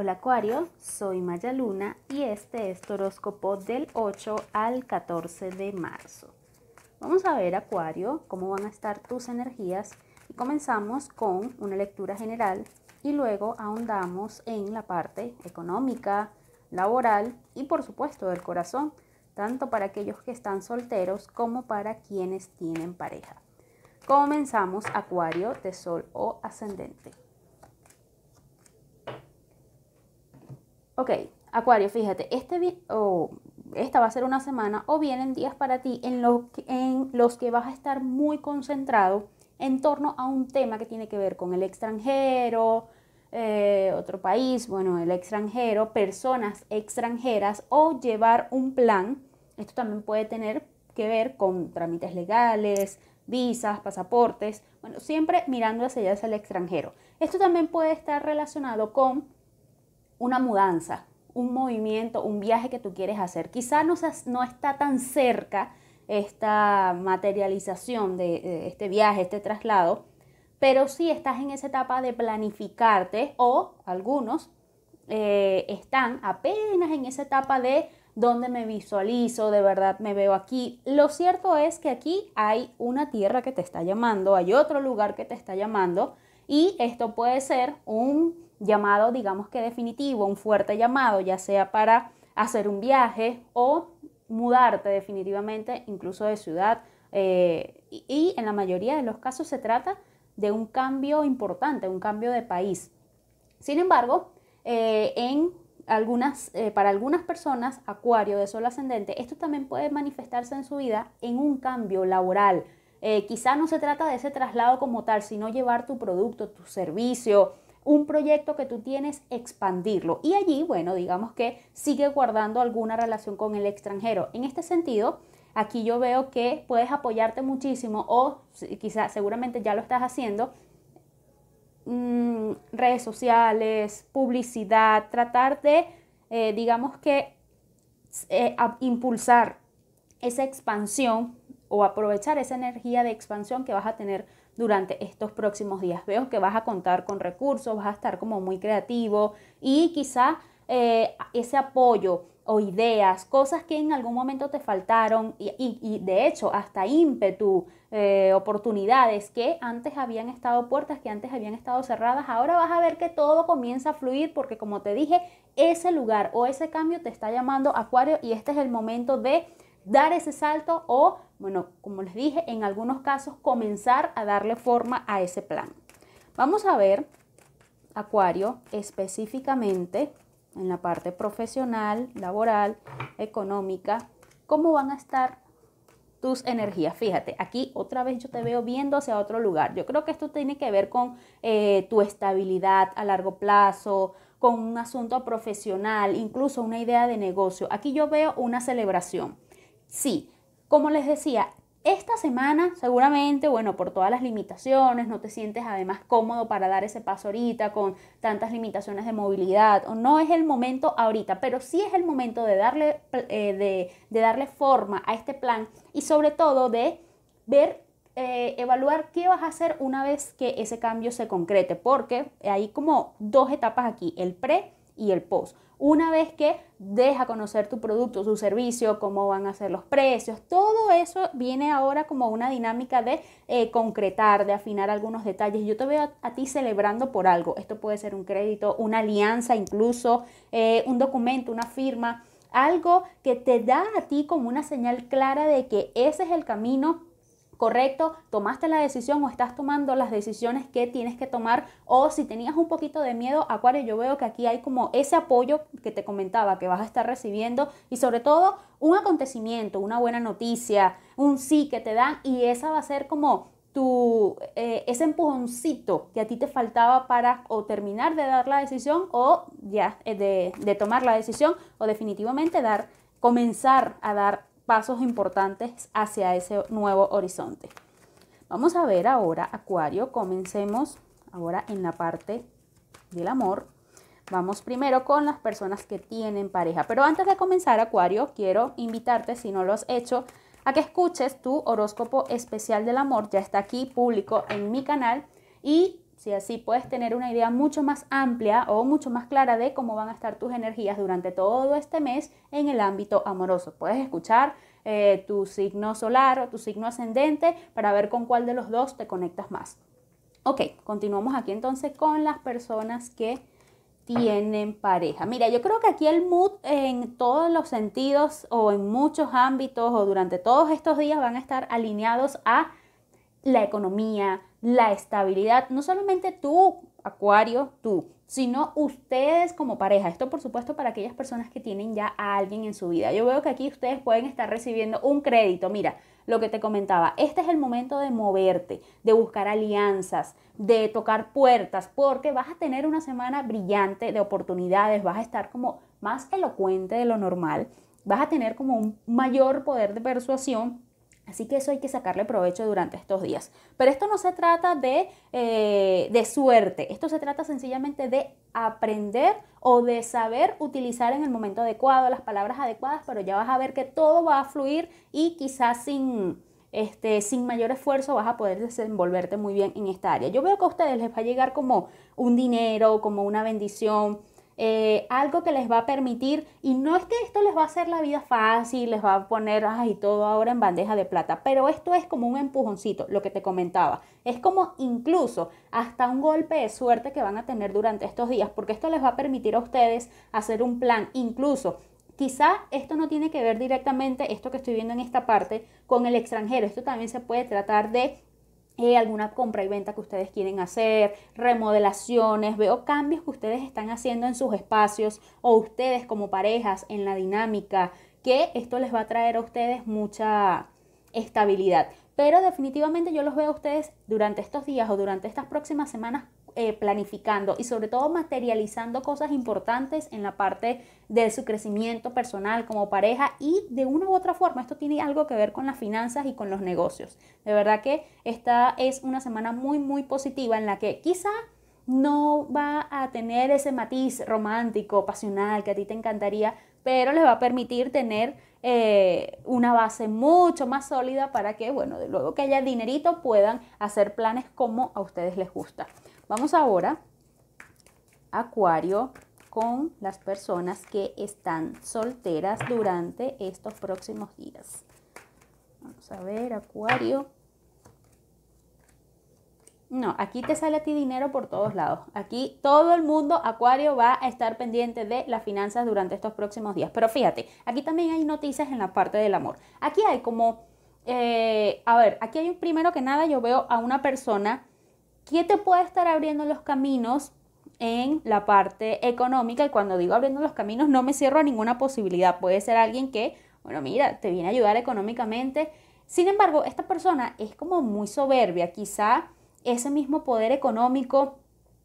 Hola Acuario, soy Maya Luna y este es tu horóscopo del 8 al 14 de marzo. Vamos a ver Acuario cómo van a estar tus energías y comenzamos con una lectura general y luego ahondamos en la parte económica, laboral y por supuesto del corazón, tanto para aquellos que están solteros como para quienes tienen pareja. Comenzamos Acuario de Sol o Ascendente. Ok, Acuario, fíjate, este esta va a ser una semana o vienen días para ti en, en los que vas a estar muy concentrado en torno a un tema que tiene que ver con el extranjero, eh, otro país, bueno, el extranjero, personas extranjeras o llevar un plan. Esto también puede tener que ver con trámites legales, visas, pasaportes, bueno, siempre mirando hacia allá, hacia el extranjero. Esto también puede estar relacionado con una mudanza, un movimiento, un viaje que tú quieres hacer. Quizá no, está tan cerca esta materialización de, este viaje, este traslado, pero sí estás en esa etapa de planificarte o algunos eh, están apenas en esa etapa de dónde me visualizo, de verdad me veo aquí. Lo cierto es que aquí hay una tierra que te está llamando, hay otro lugar que te está llamando y esto puede ser un llamado, digamos que definitivo, un fuerte llamado, ya sea para hacer un viaje o mudarte definitivamente, incluso de ciudad. Eh, y, en la mayoría de los casos se trata de un cambio importante, un cambio de país. Sin embargo, eh, en algunas, eh, para algunas personas, Acuario de Sol ascendente, esto también puede manifestarse en su vida en un cambio laboral. quizá no se trata de ese traslado como tal, sino llevar tu producto, tu servicio, un proyecto que tú tienes, expandirlo. Y allí, bueno, digamos que sigue guardando alguna relación con el extranjero. En este sentido, aquí yo veo que puedes apoyarte muchísimo o quizás seguramente ya lo estás haciendo. Mm, redes sociales, publicidad, tratar de, eh, digamos que, eh, impulsar esa expansión o aprovechar esa energía de expansión que vas a tener durante estos próximos días. Veo que vas a contar con recursos, vas a estar como muy creativo y quizá eh, ese apoyo o ideas, cosas que en algún momento te faltaron y, de hecho hasta ímpetu, eh, oportunidades que antes habían estado puertas, que antes habían estado cerradas, ahora vas a ver que todo comienza a fluir porque como te dije, ese lugar o ese cambio te está llamando Acuario y este es el momento de dar ese salto o, bueno, como les dije, en algunos casos comenzar a darle forma a ese plan. Vamos a ver, Acuario, específicamente en la parte profesional, laboral, económica, cómo van a estar tus energías. Fíjate, aquí otra vez yo te veo viendo hacia otro lugar. Yo creo que esto tiene que ver con eh, tu estabilidad a largo plazo, con un asunto profesional, incluso una idea de negocio. Aquí yo veo una celebración. Sí, como les decía, esta semana seguramente, bueno, por todas las limitaciones, no te sientes además cómodo para dar ese paso ahorita con tantas limitaciones de movilidad, o no es el momento ahorita, pero sí es el momento de darle, eh, de, darle forma a este plan y sobre todo de ver eh, evaluar qué vas a hacer una vez que ese cambio se concrete, porque hay como dos etapas aquí, el pre y el post. Una vez que deja conocer tu producto, su servicio, cómo van a ser los precios, todo eso viene ahora como una dinámica de eh, concretar, de afinar algunos detalles. Yo te veo a, ti celebrando por algo. Esto puede ser un crédito, una alianza incluso, eh, un documento, una firma, algo que te da a ti como una señal clara de que ese es el camino correcto, tomaste la decisión o estás tomando las decisiones que tienes que tomar o si tenías un poquito de miedo, Acuario, yo veo que aquí hay como ese apoyo que te comentaba que vas a estar recibiendo y sobre todo un acontecimiento, una buena noticia, un sí que te dan y esa va a ser como tu, eh, ese empujoncito que a ti te faltaba para o terminar de dar la decisión o ya eh, de, de tomar la decisión o definitivamente dar comenzar a dar pasos importantes hacia ese nuevo horizonte. Vamos a ver ahora, Acuario, comencemos ahora en la parte del amor. Vamos primero con las personas que tienen pareja. Pero antes de comenzar, Acuario, quiero invitarte, si no lo has hecho, a que escuches tu horóscopo especial del amor. Ya está aquí público en mi canal. Y si así puedes tener una idea mucho más amplia o mucho más clara de cómo van a estar tus energías durante todo este mes en el ámbito amoroso. Puedes escuchar eh, tu signo solar o tu signo ascendente para ver con cuál de los dos te conectas más. Ok, continuamos aquí entonces con las personas que tienen pareja. Mira, yo creo que aquí el mood en todos los sentidos o en muchos ámbitos o durante todos estos días van a estar alineados a la economía, la estabilidad, no solamente tú, Acuario, tú, sino ustedes como pareja. Esto por supuesto para aquellas personas que tienen ya a alguien en su vida. Yo veo que aquí ustedes pueden estar recibiendo un crédito. Mira, lo que te comentaba, este es el momento de moverte, de buscar alianzas, de tocar puertas, porque vas a tener una semana brillante de oportunidades, vas a estar como más elocuente de lo normal, vas a tener como un mayor poder de persuasión Así que eso hay que sacarle provecho durante estos días. Pero esto no se trata eh, de, suerte, esto se trata sencillamente de aprender o de saber utilizar en el momento adecuado las palabras adecuadas, pero ya vas a ver que todo va a fluir y quizás sin, este, sin mayor esfuerzo vas a poder desenvolverte muy bien en esta área. Yo veo que a ustedes les va a llegar como un dinero, como una bendición, eh, algo que les va a permitir, y no es que esto les va a hacer la vida fácil, les va a poner, y todo ahora en bandeja de plata, pero esto es como un empujoncito, lo que te comentaba, es como incluso hasta un golpe de suerte que van a tener durante estos días, porque esto les va a permitir a ustedes hacer un plan, incluso Quizá esto no tiene que ver directamente, esto que estoy viendo en esta parte, con el extranjero. Esto también se puede tratar de eh, alguna compra y venta que ustedes quieren hacer, remodelaciones, veo cambios que ustedes están haciendo en sus espacios o ustedes como parejas en la dinámica, que esto les va a traer a ustedes mucha estabilidad. Pero definitivamente yo los veo a ustedes durante estos días o durante estas próximas semanas eh, planificando y sobre todo materializando cosas importantes en la parte de su crecimiento personal como pareja y de una u otra forma esto tiene algo que ver con las finanzas y con los negocios. De verdad que esta es una semana muy muy positiva en la que quizá no va a tener ese matiz romántico, pasional que a ti te encantaría, pero les va a permitir tener eh, una base mucho más sólida para que, bueno, de luego que haya dinerito puedan hacer planes como a ustedes les gusta. Vamos ahora, Acuario, con las personas que están solteras durante estos próximos días. Vamos a ver, Acuario. No, aquí te sale a ti dinero por todos lados. Aquí todo el mundo, Acuario, va a estar pendiente de las finanzas durante estos próximos días. Pero fíjate, aquí también hay noticias en la parte del amor. Aquí hay como, eh, a ver, aquí hay primero que nada, yo veo a una persona ¿Quién te puede estar abriendo los caminos en la parte económica? Y cuando digo abriendo los caminos, no me cierro a ninguna posibilidad. Puede ser alguien que, bueno, mira, te viene a ayudar económicamente. Sin embargo, esta persona es como muy soberbia. Quizá ese mismo poder económico,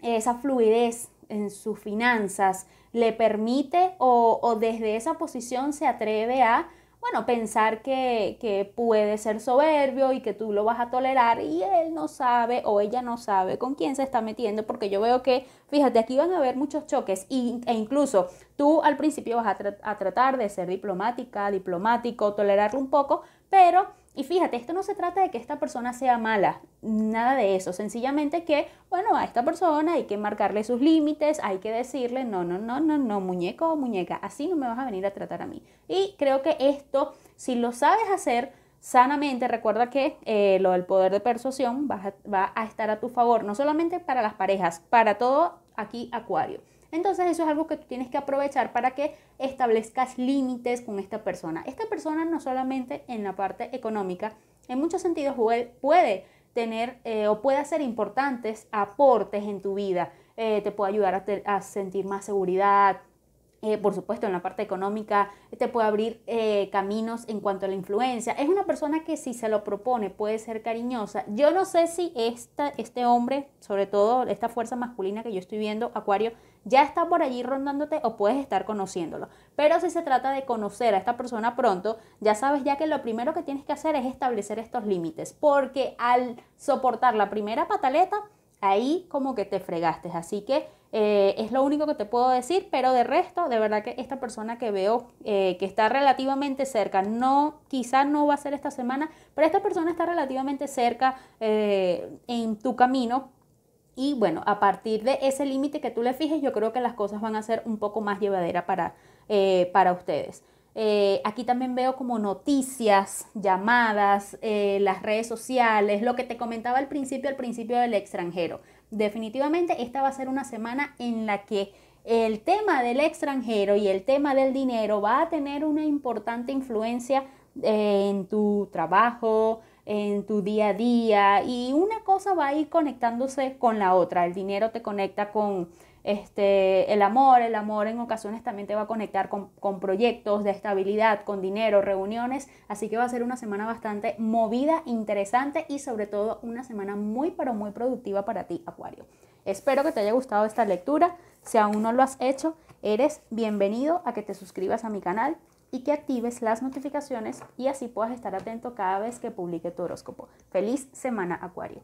esa fluidez en sus finanzas, le permite o desde esa posición se atreve a bueno, pensar que, que puede ser soberbio y que tú lo vas a tolerar y él no sabe o ella no sabe con quién se está metiendo, porque yo veo que, fíjate, aquí van a haber muchos choques y, e incluso tú al principio vas a, a tratar de ser diplomática, diplomático, tolerarlo un poco, pero y fíjate, esto no se trata de que esta persona sea mala, nada de eso, sencillamente que, bueno, a esta persona hay que marcarle sus límites, hay que decirle, no, no, no, no, no, muñeco o muñeca, así no me vas a venir a tratar a mí. Y creo que esto, si lo sabes hacer sanamente, recuerda que eh, lo del poder de persuasión va va a estar a tu favor, no solamente para las parejas, para todo aquí Acuario. Entonces eso es algo que tú tienes que aprovechar para que establezcas límites con esta persona. Esta persona no solamente en la parte económica, en muchos sentidos puede tener eh, o puede hacer importantes aportes en tu vida. Eh, te puede ayudar a, sentir más seguridad, eh, por supuesto, en la parte económica, te puede abrir caminos en cuanto a la influencia. Es una persona que si se lo propone puede ser cariñosa. Yo no sé si esta, este hombre, sobre todo esta fuerza masculina que yo estoy viendo, Acuario, ya está por allí rondándote o puedes estar conociéndolo. Pero si se trata de conocer a esta persona pronto, ya sabes ya que lo primero que tienes que hacer es establecer estos límites, porque al soportar la primera pataleta, ahí como que te fregaste. Así que eh, es lo único que te puedo decir, pero de resto, de verdad que esta persona que veo eh, que está relativamente cerca, no, quizá no va a ser esta semana, pero esta persona está relativamente cerca eh, en tu camino y bueno, a partir de ese límite que tú le fijes, yo creo que las cosas van a ser un poco más llevaderas eh, para, ustedes. Eh, aquí también veo como noticias, llamadas, eh, las redes sociales, lo que te comentaba al principio, al principio del extranjero. Definitivamente esta va a ser una semana en la que el tema del extranjero y el tema del dinero va a tener una importante influencia en tu trabajo, en tu día a día y una cosa va a ir conectándose con la otra. El dinero te conecta con este, el amor, el amor en ocasiones también te va a conectar con, con proyectos de estabilidad, con dinero, reuniones, así que va a ser una semana bastante movida, interesante y sobre todo una semana muy pero muy productiva para ti, Acuario. Espero que te haya gustado esta lectura, si aún no lo has hecho, eres bienvenido a que te suscribas a mi canal, y que actives las notificaciones y así puedas estar atento cada vez que publique tu horóscopo. Feliz semana Acuario.